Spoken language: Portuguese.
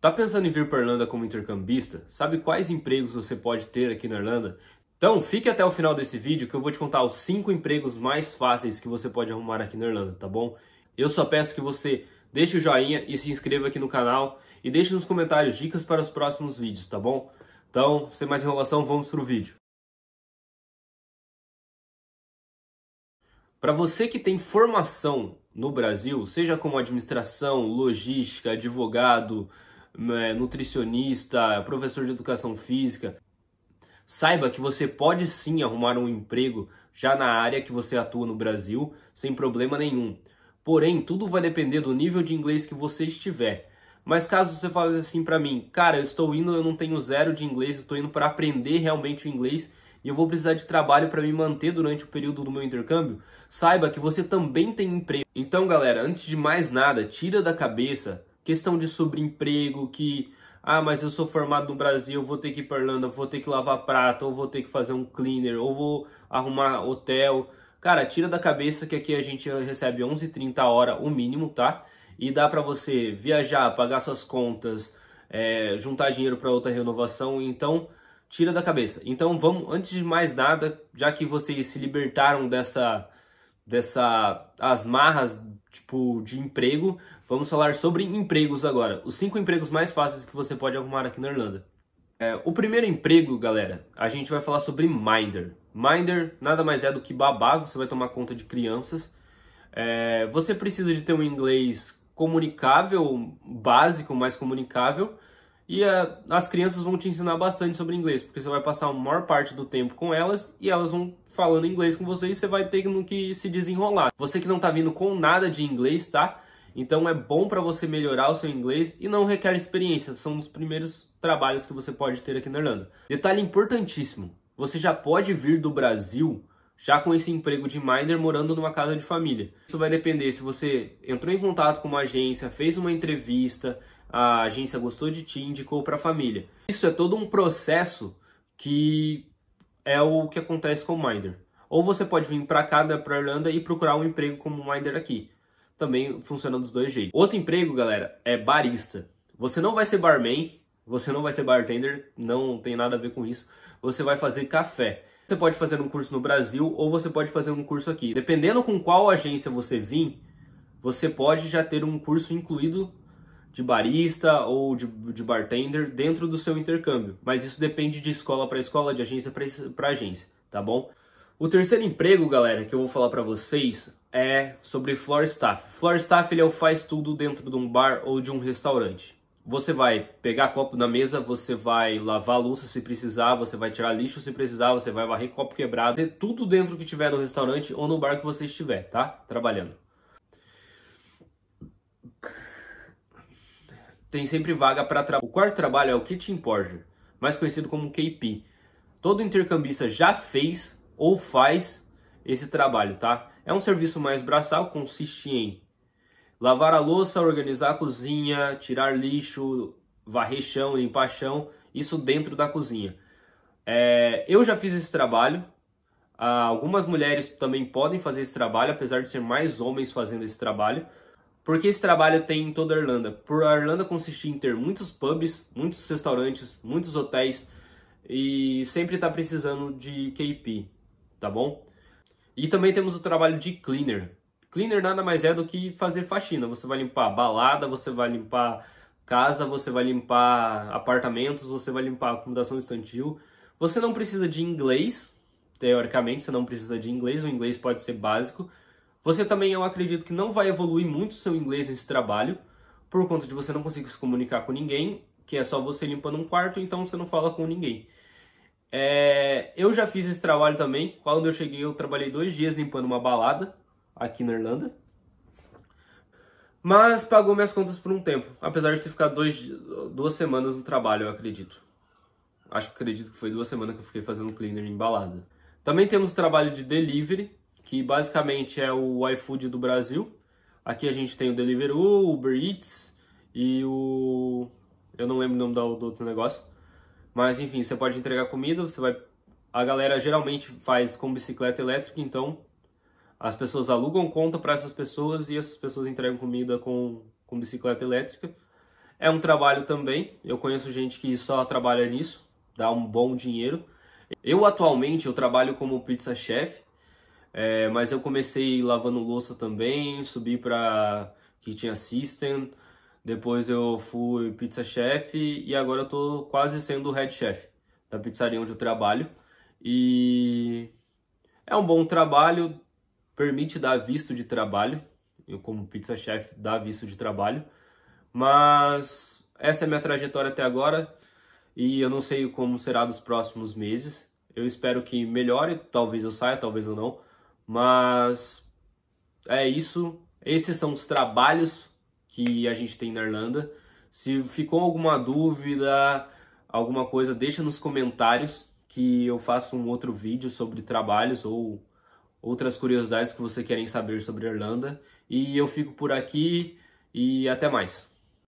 Tá pensando em vir para Irlanda como intercambista? Sabe quais empregos você pode ter aqui na Irlanda? Então, fique até o final desse vídeo que eu vou te contar os 5 empregos mais fáceis que você pode arrumar aqui na Irlanda, tá bom? Eu só peço que você deixe o joinha e se inscreva aqui no canal e deixe nos comentários dicas para os próximos vídeos, tá bom? Então, sem mais enrolação, vamos para o vídeo. Para você que tem formação no Brasil, seja como administração, logística, advogado, né, nutricionista, professor de educação física, saiba que você pode sim arrumar um emprego já na área que você atua no Brasil sem problema nenhum. Porém, tudo vai depender do nível de inglês que você estiver. Mas caso você fale assim para mim, cara, eu estou indo, eu não tenho zero de inglês, eu estou indo para aprender realmente o inglês e eu vou precisar de trabalho para me manter durante o período do meu intercâmbio, saiba que você também tem emprego. Então, galera, antes de mais nada, tira da cabeça Questão de sobreemprego, que ah, mas eu sou formado no Brasil, vou ter que ir para Irlanda, vou ter que lavar prato, ou vou ter que fazer um cleaner, ou vou arrumar hotel. Cara, tira da cabeça que aqui a gente recebe 11,30 hora o mínimo, tá? E dá para você viajar, pagar suas contas, é, juntar dinheiro para outra renovação. Então, tira da cabeça. Então, vamos, antes de mais nada, já que vocês se libertaram dessa dessa as marras tipo de emprego, vamos falar sobre empregos agora. Os cinco empregos mais fáceis que você pode arrumar aqui na Irlanda. É, o primeiro emprego, galera, a gente vai falar sobre minder. Minder nada mais é do que babá, você vai tomar conta de crianças. É, você precisa de ter um inglês comunicável, básico, mais comunicável. E a, eh, as crianças vão te ensinar bastante sobre inglês, porque você vai passar a maior parte do tempo com elas e elas vão falando inglês com você e você vai ter no que se desenrolar. Você que não tá vindo com nada de inglês, tá? Então é bom para você melhorar o seu inglês e não requer experiência. São os primeiros trabalhos que você pode ter aqui na Irlanda. Detalhe importantíssimo: você já pode vir do Brasil já com esse emprego de miner morando numa casa de família. Isso vai depender se você entrou em contato com uma agência, fez uma entrevista, a agência gostou de ti, indicou para a família. Isso é todo um processo que é o que acontece com o miner. Ou você pode vir para cá, né, para Irlanda e procurar um emprego como miner aqui. Também funciona dos dois jeitos. Outro emprego, galera, é barista. Você não vai ser barman, você não vai ser bartender, não tem nada a ver com isso. Você vai fazer café. Você pode fazer um curso no Brasil ou você pode fazer um curso aqui. Dependendo com qual agência você vir, você pode já ter um curso incluído de barista ou de, de bartender dentro do seu intercâmbio. Mas isso depende de escola para escola, de agência para agência, tá bom? O terceiro emprego, galera, que eu vou falar para vocês é sobre floor staff. Floor staff ele é o faz tudo dentro de um bar ou de um restaurante você vai pegar copo na mesa, você vai lavar louça se precisar, você vai tirar lixo se precisar, você vai varrer copo quebrado, tudo dentro que tiver no restaurante ou no bar que você estiver, tá? Trabalhando. Tem sempre vaga para trabalho. O quarto trabalho é o kitchen porter, mais conhecido como KP. Todo intercambista já fez ou faz esse trabalho, tá? É um serviço mais braçal, consiste em Lavar a louça, organizar a cozinha, tirar lixo, varrer chão, limpar chão, isso dentro da cozinha. É, eu já fiz esse trabalho. Ah, algumas mulheres também podem fazer esse trabalho, apesar de ser mais homens fazendo esse trabalho. Porque esse trabalho tem em toda a Irlanda? Por a Irlanda consistir em ter muitos pubs, muitos restaurantes, muitos hotéis e sempre está precisando de KP, tá bom? E também temos o trabalho de cleaner, Cleaner nada mais é do que fazer faxina. Você vai limpar balada, você vai limpar casa, você vai limpar apartamentos, você vai limpar acomodação estantil. Você não precisa de inglês, teoricamente, você não precisa de inglês, o inglês pode ser básico. Você também, eu acredito que não vai evoluir muito seu inglês nesse trabalho, por conta de você não conseguir se comunicar com ninguém, que é só você limpando um quarto, então você não fala com ninguém. É, eu já fiz esse trabalho também. Quando eu cheguei, eu trabalhei dois dias limpando uma balada aqui na Irlanda. Mas pagou minhas contas por um tempo, apesar de ter ficado dois, duas semanas no trabalho, eu acredito. Acho que acredito que foi duas semanas que eu fiquei fazendo cleaner embalada. Também temos o trabalho de delivery, que basicamente é o iFood do Brasil. Aqui a gente tem o Deliveroo, o Uber Eats e o... Eu não lembro o nome do outro negócio. Mas enfim, você pode entregar comida, você vai... A galera geralmente faz com bicicleta elétrica, então as pessoas alugam conta para essas pessoas e essas pessoas entregam comida com, com bicicleta elétrica. É um trabalho também. Eu conheço gente que só trabalha nisso, dá um bom dinheiro. Eu atualmente eu trabalho como pizza chef, é, mas eu comecei lavando louça também, subi para kitchen assistant, depois eu fui pizza chef e agora eu tô quase sendo o head chef da pizzaria onde eu trabalho. E é um bom trabalho, permite dar visto de trabalho. Eu, como pizza chef, dá visto de trabalho. Mas essa é minha trajetória até agora e eu não sei como será dos próximos meses. Eu espero que melhore, talvez eu saia, talvez eu não. Mas é isso. Esses são os trabalhos que a gente tem na Irlanda. Se ficou alguma dúvida, alguma coisa, deixa nos comentários que eu faço um outro vídeo sobre trabalhos ou outras curiosidades que você querem saber sobre Irlanda. E eu fico por aqui e até mais.